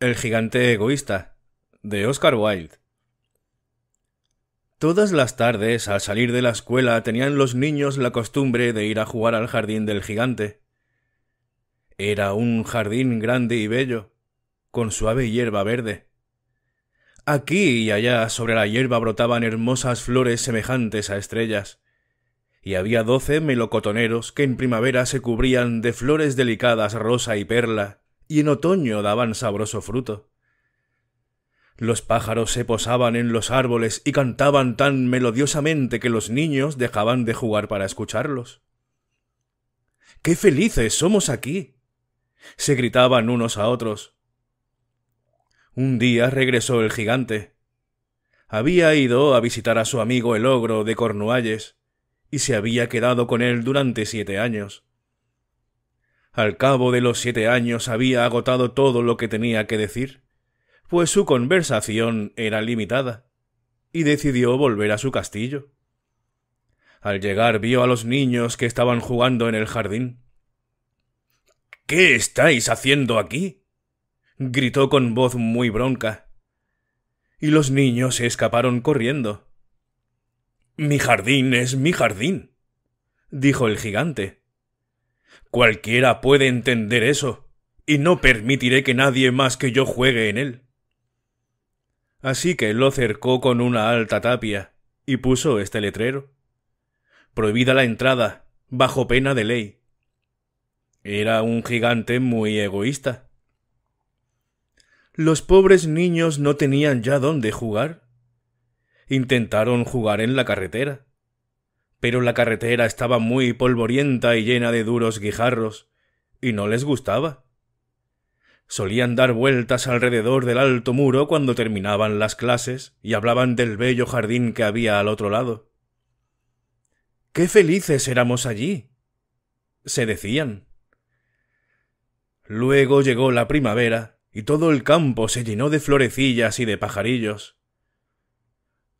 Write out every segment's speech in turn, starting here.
El gigante egoísta, de Oscar Wilde. Todas las tardes, al salir de la escuela, tenían los niños la costumbre de ir a jugar al jardín del gigante. Era un jardín grande y bello, con suave hierba verde. Aquí y allá sobre la hierba brotaban hermosas flores semejantes a estrellas, y había doce melocotoneros que en primavera se cubrían de flores delicadas rosa y perla, y en otoño daban sabroso fruto. Los pájaros se posaban en los árboles y cantaban tan melodiosamente que los niños dejaban de jugar para escucharlos. ¡Qué felices somos aquí! se gritaban unos a otros. Un día regresó el gigante. Había ido a visitar a su amigo el ogro de Cornualles, y se había quedado con él durante siete años. Al cabo de los siete años había agotado todo lo que tenía que decir, pues su conversación era limitada, y decidió volver a su castillo. Al llegar vio a los niños que estaban jugando en el jardín. ¿Qué estáis haciendo aquí? gritó con voz muy bronca. Y los niños se escaparon corriendo. Mi jardín es mi jardín, dijo el gigante. Cualquiera puede entender eso, y no permitiré que nadie más que yo juegue en él. Así que lo cercó con una alta tapia y puso este letrero. Prohibida la entrada, bajo pena de ley. Era un gigante muy egoísta. Los pobres niños no tenían ya dónde jugar. Intentaron jugar en la carretera, pero la carretera estaba muy polvorienta y llena de duros guijarros, y no les gustaba. Solían dar vueltas alrededor del alto muro cuando terminaban las clases y hablaban del bello jardín que había al otro lado. ¡Qué felices éramos allí! se decían. Luego llegó la primavera y todo el campo se llenó de florecillas y de pajarillos.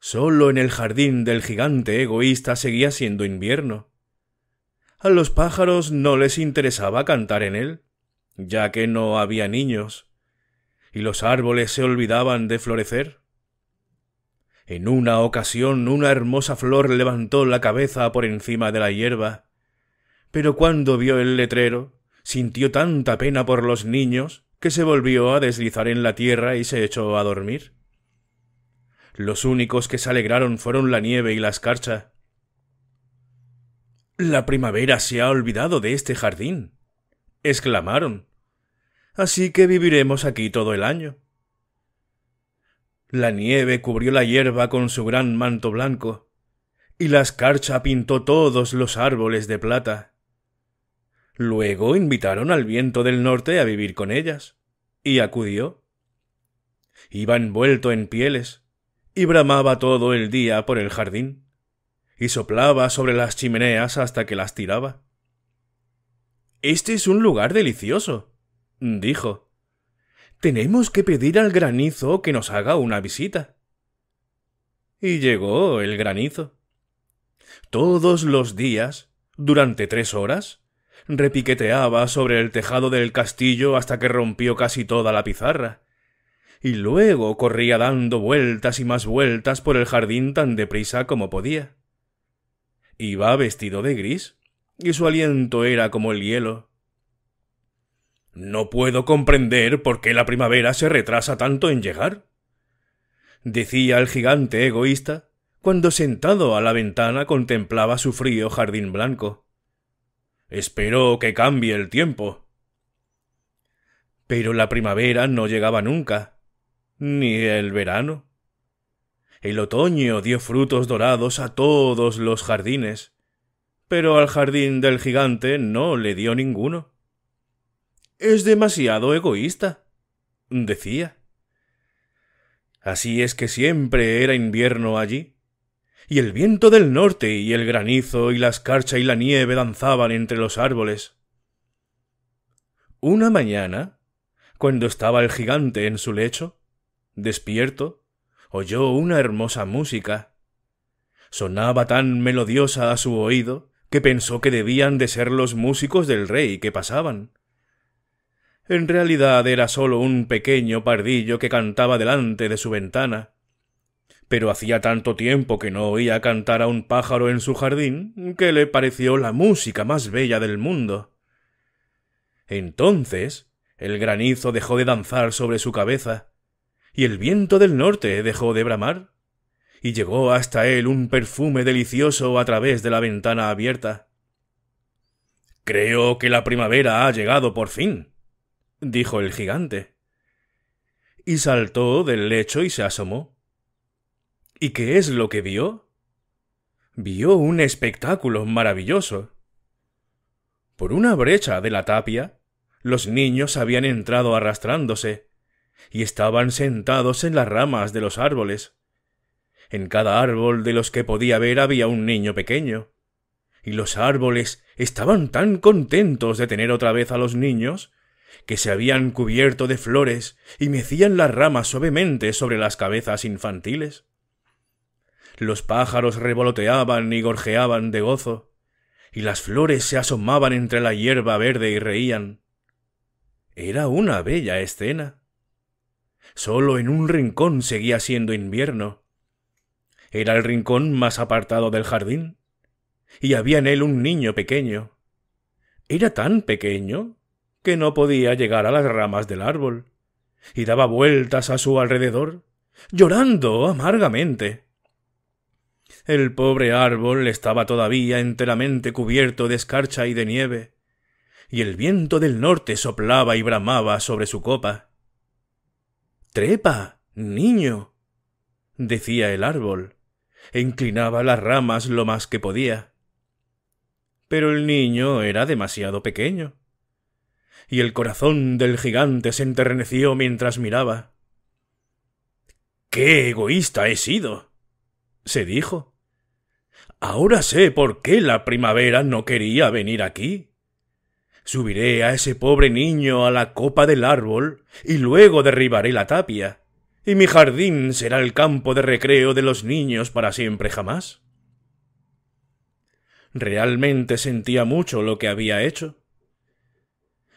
Solo en el jardín del gigante egoísta seguía siendo invierno. A los pájaros no les interesaba cantar en él, ya que no había niños, y los árboles se olvidaban de florecer. En una ocasión una hermosa flor levantó la cabeza por encima de la hierba, pero cuando vio el letrero, sintió tanta pena por los niños que se volvió a deslizar en la tierra y se echó a dormir. Los únicos que se alegraron fueron la nieve y la escarcha. La primavera se ha olvidado de este jardín, exclamaron. Así que viviremos aquí todo el año. La nieve cubrió la hierba con su gran manto blanco, y la escarcha pintó todos los árboles de plata. Luego invitaron al viento del norte a vivir con ellas, y acudió. Iba envuelto en pieles, y bramaba todo el día por el jardín, y soplaba sobre las chimeneas hasta que las tiraba. Este es un lugar delicioso, dijo. Tenemos que pedir al granizo que nos haga una visita. Y llegó el granizo. Todos los días, durante tres horas, repiqueteaba sobre el tejado del castillo hasta que rompió casi toda la pizarra, y luego corría dando vueltas y más vueltas por el jardín tan deprisa como podía. Iba vestido de gris, y su aliento era como el hielo. No puedo comprender por qué la primavera se retrasa tanto en llegar, decía el gigante egoísta, cuando sentado a la ventana contemplaba su frío jardín blanco. Espero que cambie el tiempo. Pero la primavera no llegaba nunca, ni el verano. El otoño dio frutos dorados a todos los jardines, pero al jardín del gigante no le dio ninguno. Es demasiado egoísta, decía. Así es que siempre era invierno allí, y el viento del norte y el granizo y la escarcha y la nieve danzaban entre los árboles. Una mañana, cuando estaba el gigante en su lecho, despierto, oyó una hermosa música. Sonaba tan melodiosa a su oído que pensó que debían de ser los músicos del rey que pasaban. En realidad era solo un pequeño pardillo que cantaba delante de su ventana. Pero hacía tanto tiempo que no oía cantar a un pájaro en su jardín que le pareció la música más bella del mundo. Entonces el granizo dejó de danzar sobre su cabeza y el viento del norte dejó de bramar, y llegó hasta él un perfume delicioso a través de la ventana abierta. Creo que la primavera ha llegado por fin, dijo el gigante. Y saltó del lecho y se asomó. ¿Y qué es lo que vio? Vio un espectáculo maravilloso. Por una brecha de la tapia, los niños habían entrado arrastrándose, y estaban sentados en las ramas de los árboles. En cada árbol de los que podía ver había un niño pequeño. Y los árboles estaban tan contentos de tener otra vez a los niños, que se habían cubierto de flores y mecían las ramas suavemente sobre las cabezas infantiles. Los pájaros revoloteaban y gorjeaban de gozo, y las flores se asomaban entre la hierba verde y reían. Era una bella escena. Solo en un rincón seguía siendo invierno. Era el rincón más apartado del jardín, y había en él un niño pequeño. Era tan pequeño que no podía llegar a las ramas del árbol, y daba vueltas a su alrededor, llorando amargamente. El pobre árbol estaba todavía enteramente cubierto de escarcha y de nieve, y el viento del norte soplaba y bramaba sobre su copa. Trepa, niño. decía el árbol, e inclinaba las ramas lo más que podía. Pero el niño era demasiado pequeño, y el corazón del gigante se enterneció mientras miraba. ¡Qué egoísta he sido! se dijo. Ahora sé por qué la primavera no quería venir aquí. Subiré a ese pobre niño a la copa del árbol y luego derribaré la tapia, y mi jardín será el campo de recreo de los niños para siempre jamás. Realmente sentía mucho lo que había hecho.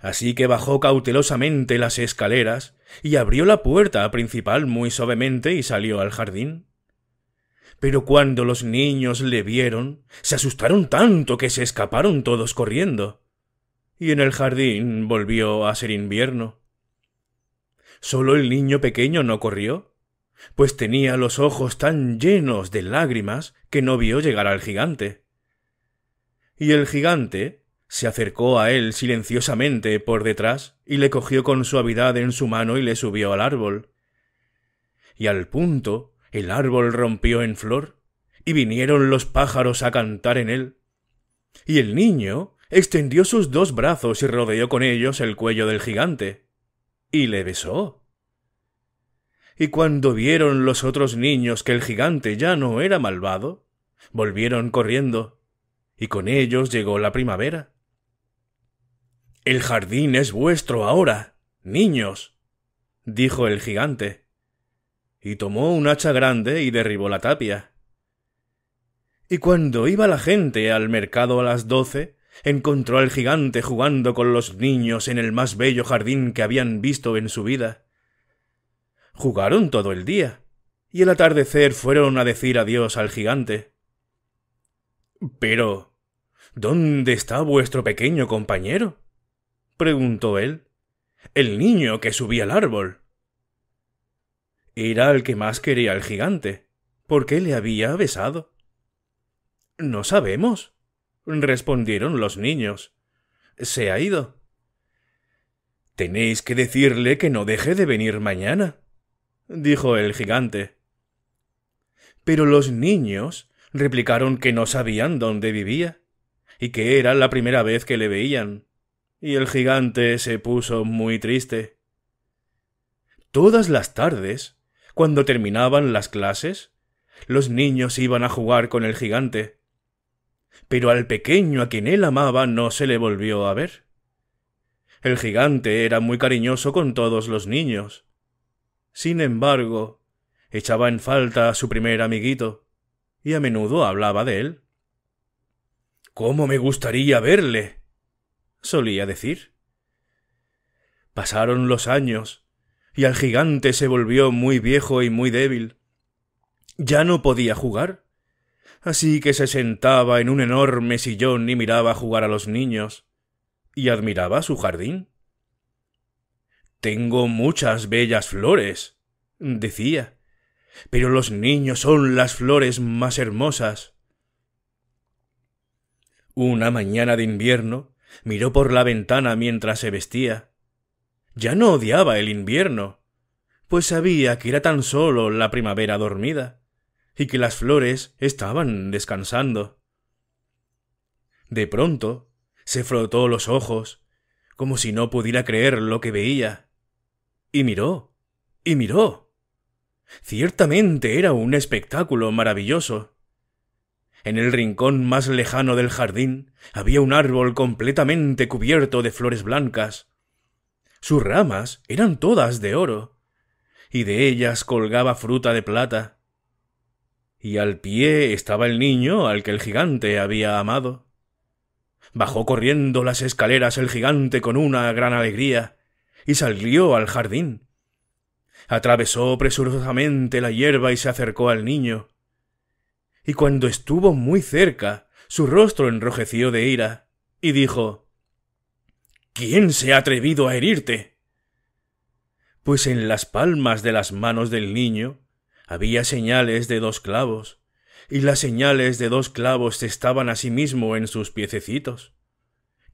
Así que bajó cautelosamente las escaleras y abrió la puerta principal muy suavemente y salió al jardín. Pero cuando los niños le vieron, se asustaron tanto que se escaparon todos corriendo y en el jardín volvió a ser invierno. Solo el niño pequeño no corrió, pues tenía los ojos tan llenos de lágrimas que no vio llegar al gigante. Y el gigante se acercó a él silenciosamente por detrás y le cogió con suavidad en su mano y le subió al árbol. Y al punto el árbol rompió en flor, y vinieron los pájaros a cantar en él. Y el niño extendió sus dos brazos y rodeó con ellos el cuello del gigante. Y le besó. Y cuando vieron los otros niños que el gigante ya no era malvado, volvieron corriendo, y con ellos llegó la primavera. El jardín es vuestro ahora, niños, dijo el gigante, y tomó un hacha grande y derribó la tapia. Y cuando iba la gente al mercado a las doce, Encontró al gigante jugando con los niños en el más bello jardín que habían visto en su vida. Jugaron todo el día, y al atardecer fueron a decir adiós al gigante. Pero. ¿Dónde está vuestro pequeño compañero? preguntó él. El niño que subía al árbol. Era el que más quería al gigante, porque le había besado. No sabemos, respondieron los niños. Se ha ido. Tenéis que decirle que no deje de venir mañana, dijo el gigante. Pero los niños replicaron que no sabían dónde vivía, y que era la primera vez que le veían, y el gigante se puso muy triste. Todas las tardes, cuando terminaban las clases, los niños iban a jugar con el gigante, pero al pequeño a quien él amaba no se le volvió a ver. El gigante era muy cariñoso con todos los niños. Sin embargo, echaba en falta a su primer amiguito, y a menudo hablaba de él. ¿Cómo me gustaría verle? solía decir. Pasaron los años, y al gigante se volvió muy viejo y muy débil. Ya no podía jugar así que se sentaba en un enorme sillón y miraba jugar a los niños, y admiraba su jardín. Tengo muchas bellas flores, decía, pero los niños son las flores más hermosas. Una mañana de invierno miró por la ventana mientras se vestía. Ya no odiaba el invierno, pues sabía que era tan solo la primavera dormida y que las flores estaban descansando. De pronto, se frotó los ojos, como si no pudiera creer lo que veía. Y miró, y miró. Ciertamente era un espectáculo maravilloso. En el rincón más lejano del jardín había un árbol completamente cubierto de flores blancas. Sus ramas eran todas de oro, y de ellas colgaba fruta de plata y al pie estaba el niño al que el gigante había amado. Bajó corriendo las escaleras el gigante con una gran alegría, y salió al jardín. Atravesó presurosamente la hierba y se acercó al niño. Y cuando estuvo muy cerca, su rostro enrojeció de ira, y dijo ¿Quién se ha atrevido a herirte? Pues en las palmas de las manos del niño había señales de dos clavos, y las señales de dos clavos estaban asimismo en sus piececitos.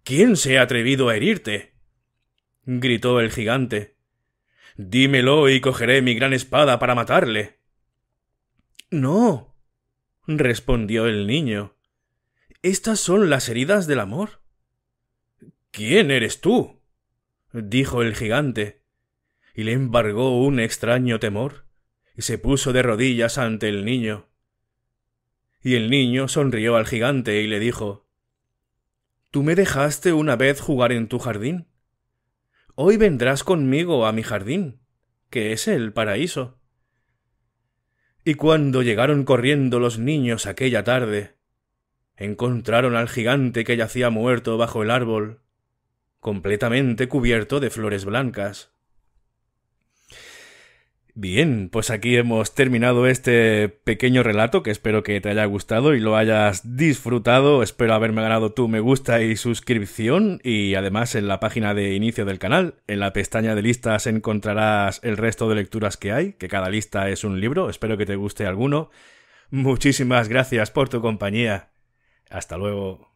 ¿Quién se ha atrevido a herirte? gritó el gigante. Dímelo y cogeré mi gran espada para matarle. No, respondió el niño. Estas son las heridas del amor. ¿Quién eres tú? dijo el gigante, y le embargó un extraño temor y se puso de rodillas ante el niño. Y el niño sonrió al gigante y le dijo Tú me dejaste una vez jugar en tu jardín. Hoy vendrás conmigo a mi jardín, que es el paraíso. Y cuando llegaron corriendo los niños aquella tarde, encontraron al gigante que yacía muerto bajo el árbol, completamente cubierto de flores blancas. Bien, pues aquí hemos terminado este pequeño relato que espero que te haya gustado y lo hayas disfrutado. Espero haberme ganado tu me gusta y suscripción y además en la página de inicio del canal, en la pestaña de listas encontrarás el resto de lecturas que hay, que cada lista es un libro, espero que te guste alguno. Muchísimas gracias por tu compañía. Hasta luego.